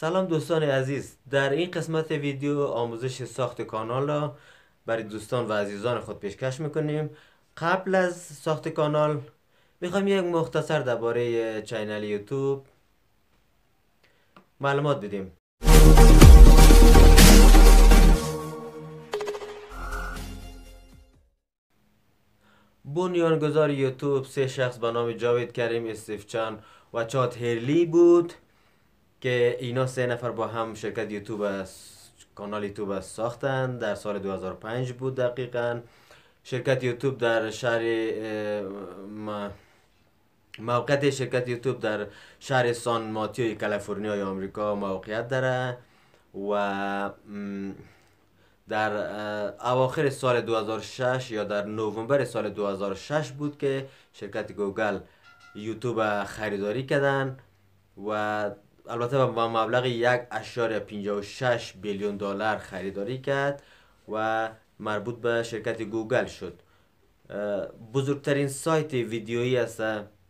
سلام دوستان عزیز در این قسمت ویدیو آموزش ساخت کانال را برای دوستان و عزیزان خود پیشکش میکنیم قبل از ساخت کانال میخوام یک مختصر درباره چینل یوتیوب معلومات بدیم بنیانگذار یوتیوب سه شخص به نام جاوید کریم چان و چاد هرلی بود که اینا سه نفر با هم شرکت یوتیوب کانال یوتیوب ساختن در سال 2005 بود دقیقا شرکت یوتیوب در شهر موقعیت شرکت یوتیوب در شهر سان ماتیو کالیفرنیا آمریکا موقعیت داره و در اواخر سال 2006 یا در نوامبر سال 2006 بود که شرکت گوگل یوتیوب خریداری کردن و البته با مبلغ یک اشار بیلیون دلار خریداری کرد و مربوط به شرکت گوگل شد بزرگترین سایت ویدیویی است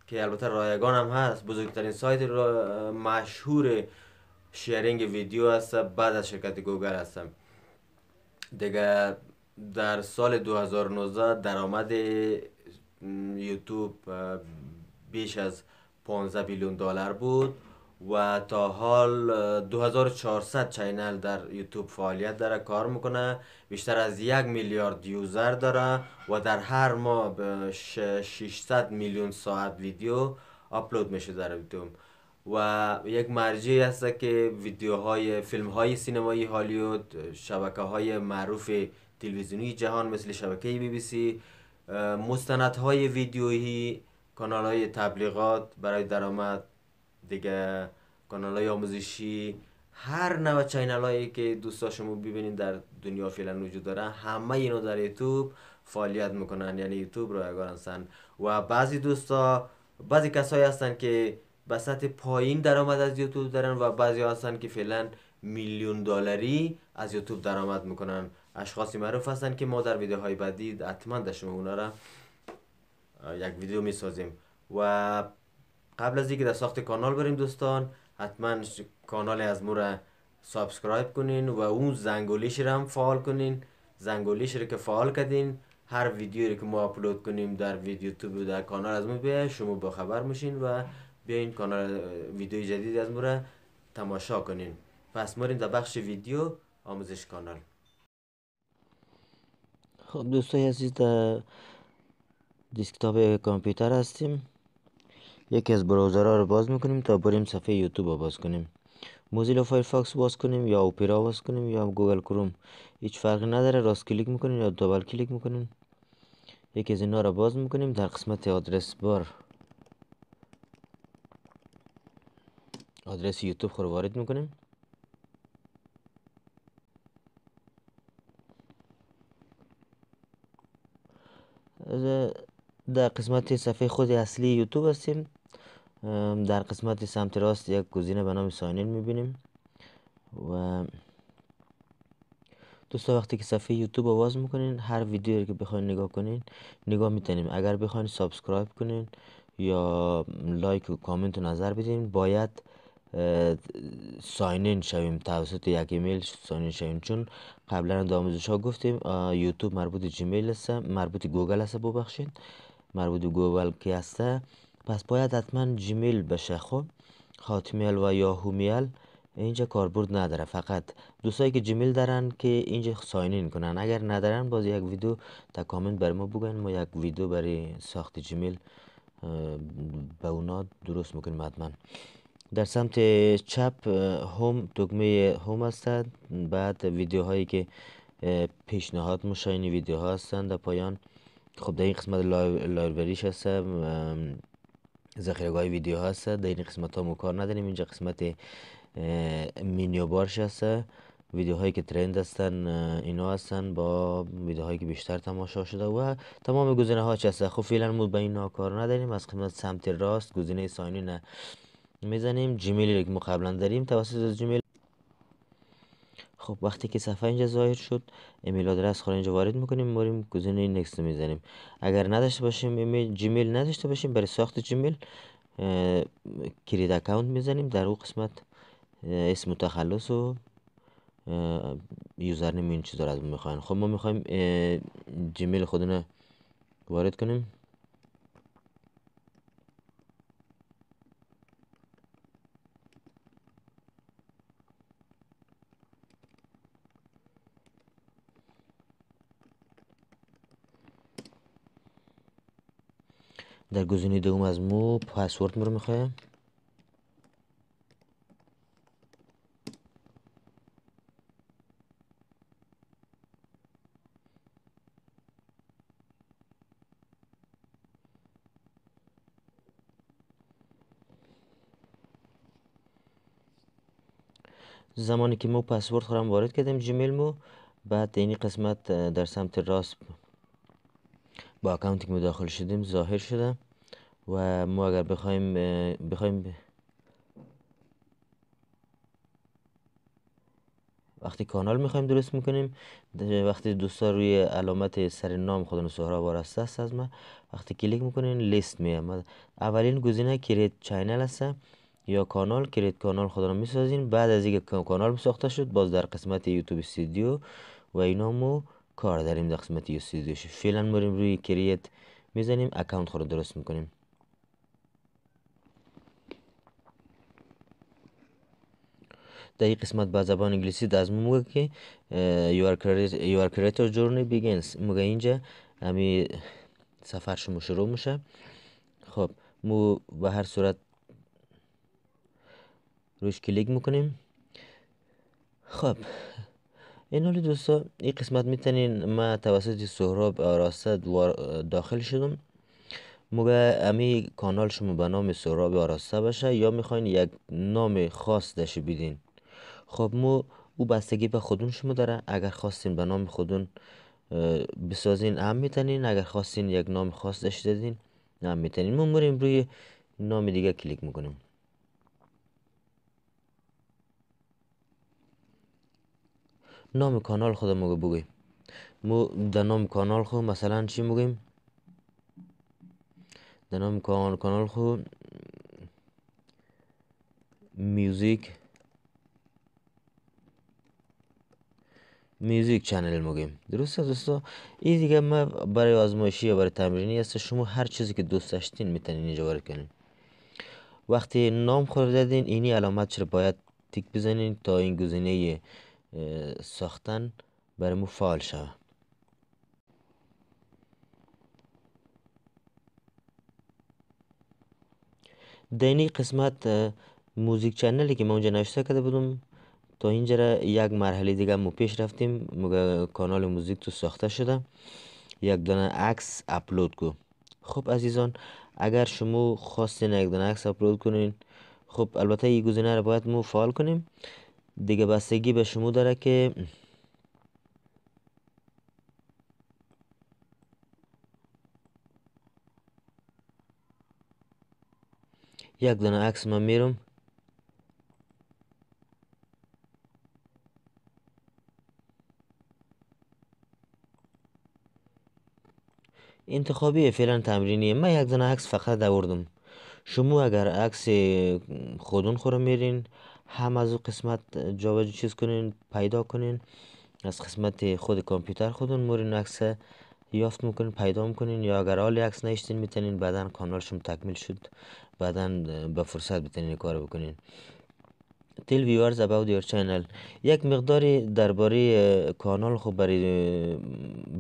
که البته رایگان هم هست بزرگترین سایت را مشهور شیرینگ ویدیو است بعد از شرکت گوگل است دیگه در سال 2019 درآمد یوتیوب بیش از 15 بیلیون دلار بود و تا حال 2400 چینل در یوتیوب فعالیت داره کار میکنه بیشتر از یک میلیارد یوزر داره و در هر ماه 600 میلیون ساعت ویدیو آپلود میشه در یوتیوب و یک مرجعی هست که ویدیوهای فیلم های سینمایی هالیوود شبکه های معروف تلویزیونی جهان مثل شبکه بی بی سی مستندهای ویدیویی کانال های تبلیغات برای درآمد دیگه کانال های آموزشی هر نوع چینل هایی که دوستاشمو شما ببینید در دنیا فعلا وجود داره همه اینا در یوتیوب فعالیت میکنن یعنی یوتیوب اگر هستن و بعضی دوستا بعضی کسایی هستن که به سطح پایین درآمد از یوتیوب دارن و بعضی هستن که فعلا میلیون دلاری از یوتیوب درآمد میکنن اشخاصی معروف هستن که ما در ویدیوهای بعدی حتما در شما اونا را یک ویدیو میسازیم و قبل از اینکه در ساخت کانال بریم دوستان حتما کانال از سابسکرایب کنین و اون زنگولیش رو هم فعال کنین زنگولیش را که فعال کردین هر ویدیویی که ما آپلود کنیم در ویدیو یوتیوب و در کانال از ما بیاید شما با خبر میشین و بیاین کانال ویدیو جدید از ما تماشا کنین پس مریم در بخش ویدیو آموزش کانال خب دوستای عزیز در کامپیوتر هستیم یکی از ها رو باز میکنیم تا بریم صفحه یوتیوب رو باز کنیم موزیلا فایرفاکس باز کنیم یا اوپرا باز کنیم یا گوگل کروم هیچ فرقی نداره راست کلیک میکنیم یا دوبل کلیک میکنیم یکی از اینا رو باز میکنیم در قسمت آدرس بار آدرس یوتیوب رو وارد میکنیم در قسمت صفحه خود اصلی یوتیوب هستیم در قسمت سمت راست یک گزینه به نام ساینین میبینیم و دوستا وقتی که صفحه یوتیوب رو باز میکنین هر ویدیویی که بخواین نگاه کنین نگاه میتونیم اگر بخواین سابسکرایب کنین یا لایک و کامنت و نظر بدین باید ساینین شویم توسط یک ایمیل ساینین شویم چون قبلا در آموزش ها گفتیم یوتیوب مربوط جیمیل است مربوط گوگل است ببخشید مربوط گوگل که هسته پس باید حتما جیمیل بشه خب هاتمیل و یاهو میل اینجا کاربرد نداره فقط دوستایی که جیمیل دارن که اینجا ساینین کنن اگر ندارن باز یک ویدیو تا کامنت بر ما بگن ما یک ویدیو برای ساخت جیمیل به اونا درست میکنیم حتما در سمت چپ هوم دکمه هوم است بعد هایی که پیشنهاد ویدیو ها هستند در پایان خب در این قسمت لایبریش هستم گاهی ویدیو هست در این قسمت ها ما کار نداریم اینجا قسمت مینیو بارش هست ویدیو هایی که ترند هستن اینا هستن با ویدیوهایی که بیشتر تماشا شده و تمام گزینه ها چه خب فعلا ما به این کار نداریم از قسمت سمت راست گزینه ساینین میزنیم جیمیل که ما قبلا داریم توسط جیمیل خب وقتی که صفحه اینجا ظاهر شد ایمیل آدرس خود اینجا وارد میکنیم میریم گزینه اینکس رو میزنیم اگر نداشته باشیم ایمیل جیمیل نداشته باشیم برای ساخت جیمیل کرید اکاونت میزنیم در او قسمت اسم و تخلص و یوزرنیم این چیز رو از ما میخواین خب ما میخوایم جیمیل خودنا وارد کنیم در گزینه دوم از مو پسورد رو میخوایم زمانی که مو پسورد خورم وارد کردیم جیمیل مو بعد این قسمت در سمت راست با اکانتی که مداخل شدیم ظاهر شده و ما اگر بخوایم بخوایم وقتی کانال میخوایم درست میکنیم وقتی دوستا روی علامت سر نام خودن سهراب وارسته است از ما وقتی کلیک میکنین لیست میاد اولین گزینه کریت چینل است یا کانال کریت کانال خودن میسازین بعد از اینکه کانال ساخته شد باز در قسمت یوتیوب استودیو و اینا کار داریم در قسمت یوستیدیوش فعلا مریم روی کریت میزنیم اکانت خود رو درست میکنیم در قسمت به زبان انگلیسی دست میگه که your creator جورنی begins میگه اینجا همی سفر شما شروع میشه خب مو به هر صورت روش کلیک میکنیم خب این حالی دوستا این قسمت میتونین ما توسط سهراب آراسته داخل شدم مگه امی کانال شما به نام سهراب آراسته باشه یا میخواین یک نام خاص داشته بیدین خب مو او بستگی به خودون شما داره اگر خواستین به نام خودون بسازین هم میتونین اگر خواستین یک نام خاص داشته دادین هم میتنین ما روی نام دیگه کلیک میکنیم نام کانال خود رو بگوییم مو در نام کانال خو مثلا چی مگویم در نام کانال خو میوزیک میوزیک چنل میگیم درسته دوستا این دیگه ما برای آزمایشی یا برای تمرینی است شما هر چیزی که دوست داشتین میتونین اینجا وارد کنین وقتی نام خود دادین اینی علامت چرا باید تیک بزنین تا این گزینه ساختن برای مو فعال شود در قسمت موزیک چنلی که ما اونجا نوشته کرده بودم تا اینجا یک مرحله دیگه مو پیش رفتیم مگه کانال موزیک تو ساخته شده یک دانه عکس اپلود کو خب عزیزان اگر شما خواستین یک دانه عکس اپلود کنین خب البته این گزینه را باید مو فعال کنیم دیگه بستگی به شما داره که یک دانه عکس من میرم انتخابی فعلا تمرینیه من یک دانه عکس فقط دوردم شما اگر عکس خودون خورم میرین هم از اون قسمت جاواجو چیز کنین پیدا کنین از قسمت خود کامپیوتر خودون مورین عکس یافت میکنین پیدا میکنین یا اگر حالی عکس نشتین میتونین بعدا کانالشون تکمیل شد بعدا به فرصت بتونین کار بکنین تیل ویورز اباوت یور چینل یک مقداری درباره کانال خب برای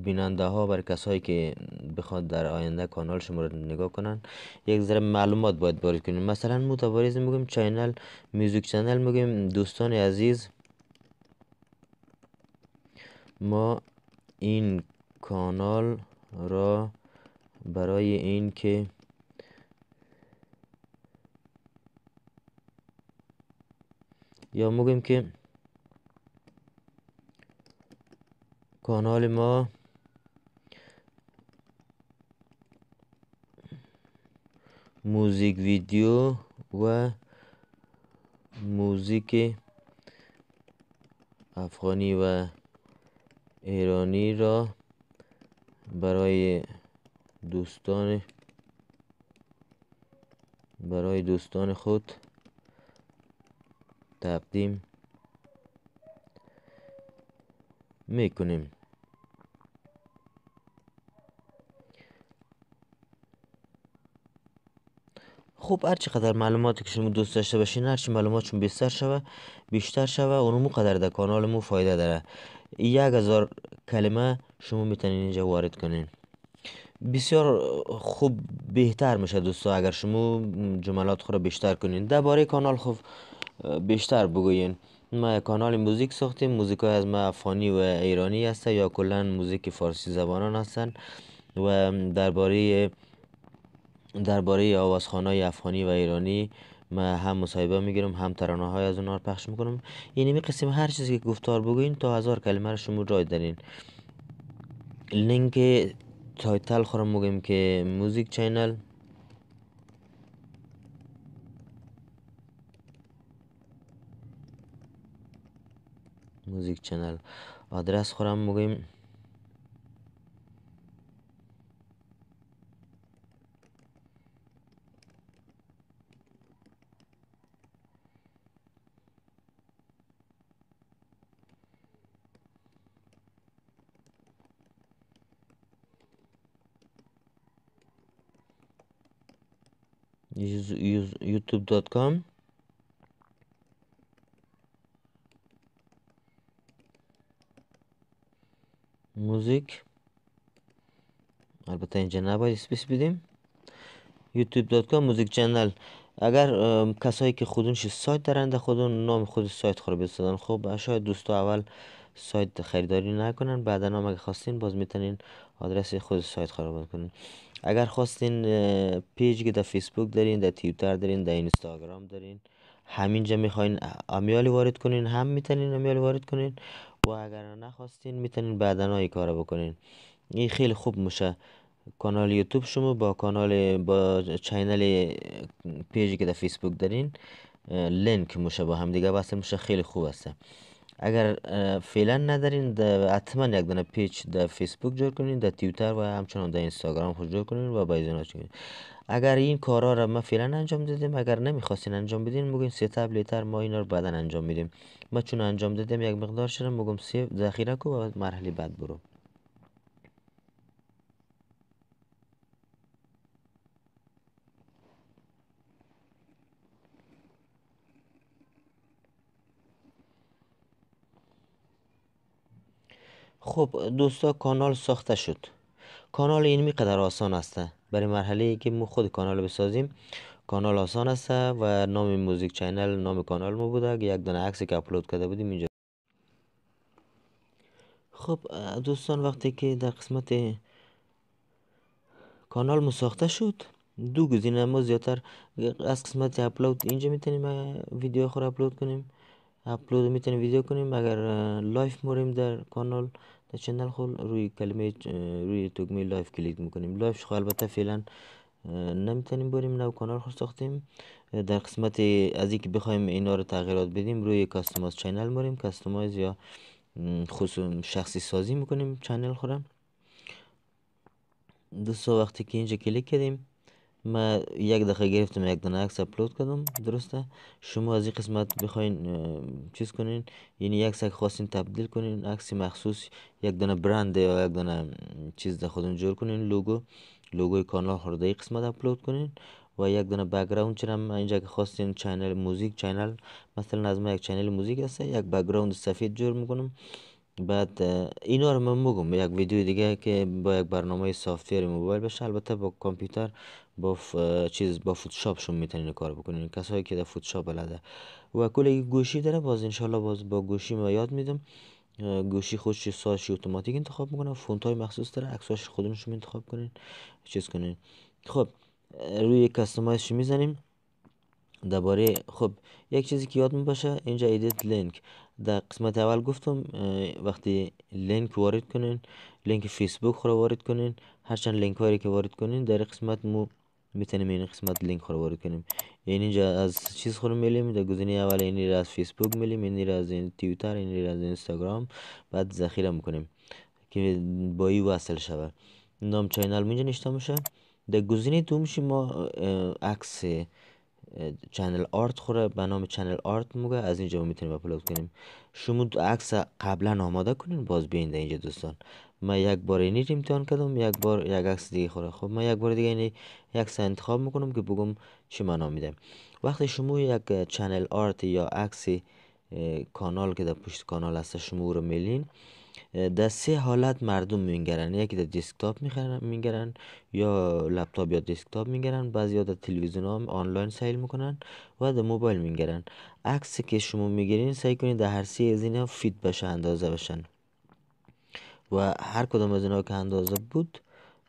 بیننده ها برای کسایی که بخواد در آینده کانال شما رو نگاه کنن یک ذره معلومات باید بارید کنیم مثلا متواریز میگیم چینل میوزیک چینل میگیم دوستان عزیز ما این کانال را برای این که یا که کانال ما موزیک ویدیو و موزیک افغانی و ایرانی را برای دوستان برای دوستان خود تقدیم میکنیم خوب هر چقدر معلوماتی که شما دوست داشته باشین هر چی معلوماتشون بیشتر شوه بیشتر شوه مو قدر در کانال مو فایده داره یک هزار کلمه شما میتونین اینجا وارد کنین بسیار خوب بهتر میشه دوستا اگر شما جملات خود بیشتر کنین درباره کانال خوب بیشتر بگوین ما کانال موزیک ساختیم موزیک های از ما افغانی و ایرانی هست یا کلا موزیک فارسی زبانان هستن و درباره درباره آوازخانه افغانی و ایرانی ما هم مصاحبه میگیرم هم ترانه های از اونها پخش میکنم یعنی قسم هر چیزی که گفتار بگوین تا هزار کلمه رو شما جای دارین لینک تایتل خورم بگیم که موزیک چینل music channel adres خورم بگویم youtube.com موزیک البته اینجا نباید اسپیس بدیم youtube.com موزیک چنل اگر کسایی که خودونش سایت دارند خودون نام خود سایت خور بسازن خب شاید دوستا اول سایت خریداری نکنن بعدا نام اگه خواستین باز میتونین آدرس خود سایت خراب کنین اگر خواستین پیج که در فیسبوک دارین در تیوتر دارین در اینستاگرام دارین همینجا میخواین امیالی وارد کنین هم میتونین امیالی وارد کنین و اگر نخواستین میتونین بعدا کارو کارو بکنین این خیلی خوب میشه کانال یوتیوب شما با کانال با چینل پیجی که در فیسبوک دارین لینک میشه با هم دیگه واسه میشه خیلی خوب است اگر فعلا ندارین حتما یک دانه پیج در فیسبوک جور کنین در تویتر و همچنان در اینستاگرام خود جور کنین و با کنین اگر این کارا را ما فعلا انجام دادیم اگر نمیخواستین انجام بدین بگین سه تبلیتر لیتر ما اینا رو بعدا انجام میدیم ما چون انجام دادیم یک مقدار شدم بگم سه ذخیره کو و مرحله بعد برو خب دوستا کانال ساخته شد کانال این میقدر آسان است برای مرحله ای که ما خود کانال بسازیم کانال آسان است و نام موزیک چینل نام کانال ما بوده یک دانه عکس که اپلود کرده بودیم اینجا خب دوستان وقتی که در قسمت کانال ما ساخته شد دو گزینه ما زیادتر از قسمت اپلود اینجا میتونیم ویدیو خور اپلود کنیم اپلود میتونیم ویدیو کنیم اگر لایف موریم در کانال در چنل خود روی کلمه روی دکمه لایف کلیک میکنیم لایف شو البته فعلا uh, نمیتونیم بریم نو کانال خود ساختیم uh, در قسمت از اینکه بخوایم اینا رو تغییرات بدیم روی کاستومایز چینل میریم کاستومایز یا um, خصوص شخصی سازی میکنیم چینل خورم دوستا وقتی که اینجا کلیک کردیم من یک دقیقه گرفتم یک دانه عکس اپلود کردم درسته شما از این قسمت بخواین چیز کنین یعنی یک سگ خواستین تبدیل کنین عکس مخصوص یک دانه برند یا یک دانه چیز در خودون جور کنین لوگو لوگوی کانال خورده این قسمت اپلود کنین و یک دانه بکگراند چرم اینجا که خواستین چینل موزیک چینل مثلا از ما یک چینل موزیک هسته یک بکگراند سفید جور میکنم بعد اینا رو من بگم یک ویدیو دیگه که با یک برنامه سافتویر موبایل بشه البته با کامپیوتر با ف... چیز با فوتشاپ شما میتونین کار بکنین کسایی که در فوتوشاپ بلده و کلی گوشی داره باز انشالله باز با گوشی ما یاد میدم گوشی خودش سازش اتوماتیک انتخاب میکنن فونت های مخصوص داره عکساش خودمون شما انتخاب کنین چیز کنین خب روی کاستمایزش میزنیم درباره خب یک چیزی که یاد باشه اینجا ایدیت لینک در قسمت اول گفتم وقتی لینک وارد کنین لینک فیسبوک رو وارد کنین هرچند لینک هایی که وارد کنین در قسمت مو میتونیم این قسمت لینک رو وارد کنیم یعنی اینجا از چیز خود میلیم در گزینه اول یعنی را از فیسبوک میلیم یعنی را از تیوتر یعنی را از اینستاگرام بعد ذخیره میکنیم که با ای وصل شوه نام چینل اینجا نشته میشه در گزینه دوم ما عکس چنل آرت خوره به نام چنل آرت موگه از اینجا میتونیم اپلود کنیم شما عکس قبلا آماده کنیم. باز بیاین اینجا دوستان من یک بار رو امتحان کردم یک بار یک عکس دیگه خورم خب من یک بار دیگه یک عکس انتخاب میکنم که بگم چی معنا میده وقتی شما یک چنل آرت یا عکس کانال که در پشت کانال هست شما رو میلین در سه حالت مردم میگرن یکی در دسکتاپ میگرن یا لپتاپ یا دسکتاپ میگرن بعضی در تلویزیون ها آنلاین سیل میکنن و در موبایل میگرن عکسی که شما میگیرین سعی کنید در هر سه از فیت بشه اندازه بشن و هر کدام از اینا که اندازه بود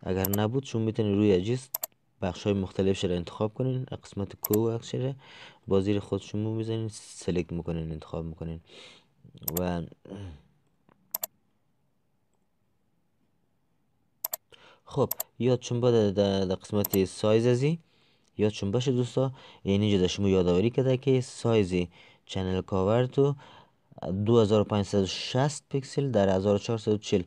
اگر نبود شما میتونید روی اجیست بخش های مختلفش را انتخاب کنین قسمت کو بخش رو با خود شما میزنین سلکت میکنین انتخاب میکنین و خب یاد چون باید در قسمت سایز ازی یاد چون باشه دوستا یعنی اینجا شما یادآوری کرده که سایزی چنل کاور تو 2560 پیکسل در 1440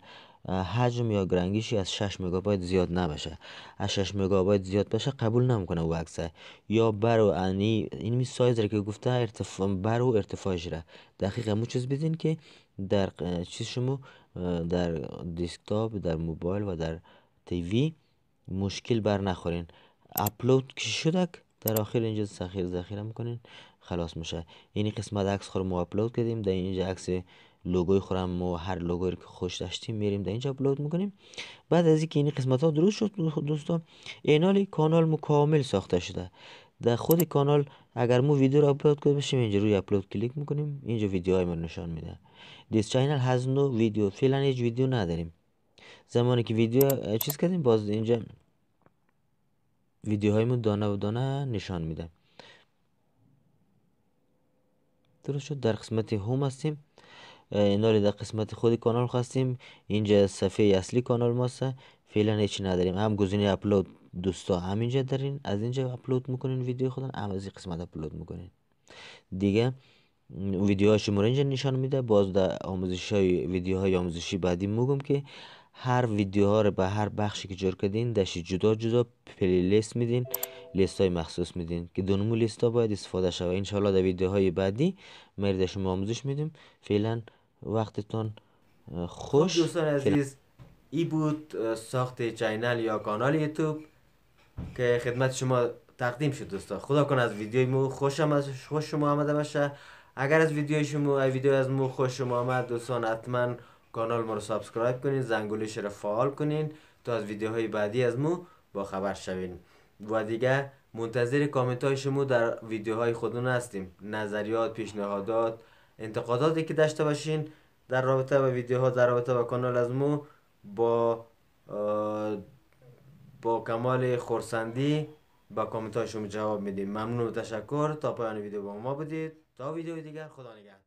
حجم یا گرنگیشی از 6 مگابایت زیاد نباشه از 6 مگابایت زیاد باشه قبول نمیکنه او عکسه یا برو انی این می سایز را که گفته ارتفاع برو ارتفاعش را دقیقا مو چیز بدین که در چیز شما در دیسکتاپ در موبایل و در تیوی مشکل بر نخورین اپلود که شدک در آخر اینجا سخیر ذخیره میکنین خلاص میشه این یعنی قسمت عکس خور مو اپلود کردیم در اینجا عکس لوگوی خورم مو هر لوگویی که خوش داشتیم میریم در اینجا اپلود میکنیم بعد از اینکه این قسمت ها درست شد دوستان اینال کانال مو کامل ساخته شده در خود کانال اگر مو ویدیو را اپلود کرده باشیم اینجا روی اپلود کلیک میکنیم اینجا ویدیو های ما نشان میده دیس چینل هز نو ویدیو فعلا هیچ ویدیو نداریم زمانی که ویدیو چیز کردیم باز اینجا ویدیوهای دانه و دانه نشان میده درست شد در قسمت هوم هستیم اینا در قسمت خود کانال هستیم اینجا صفحه اصلی کانال ماست فعلا هیچی نداریم هم گزینه اپلود دوستا همینجا دارین از اینجا اپلود میکنین ویدیو خودن هم از این قسمت اپلود میکنین دیگه ها شما اینجا نشان میده باز در آموزش های های آموزشی بعدی میگم که هر ویدیو ها رو به هر بخشی که جور کردین داشی جدا جدا پلیلیست میدین لیست های مخصوص میدین که دونمو لیست ها باید استفاده شود انشالله در ویدیو های بعدی مرد شما آموزش میدیم فعلا وقتتون خوش خب دوستان عزیز ای بود ساخت چینل یا کانال یوتیوب که خدمت شما تقدیم شد دوستان خدا کن از ویدیوی مو خوشم از خوش شما آمده باشه اگر از ویدیوی شما از ویدیو از مو خوش شما آمد دوستان حتما کانال ما رو سابسکرایب کنین زنگوله رو فعال کنین تا از ویدیوهای بعدی از مو با خبر شوین و دیگه منتظر کامنت های شما در ویدیوهای خودون هستیم نظریات پیشنهادات انتقاداتی که داشته باشین در رابطه با ویدیوها در رابطه با کانال از مو با با کمال خورسندی با کامنت های شما جواب میدیم ممنون و تشکر تا پایان ویدیو با ما بودید تا ویدیو دیگر خدا نگهدار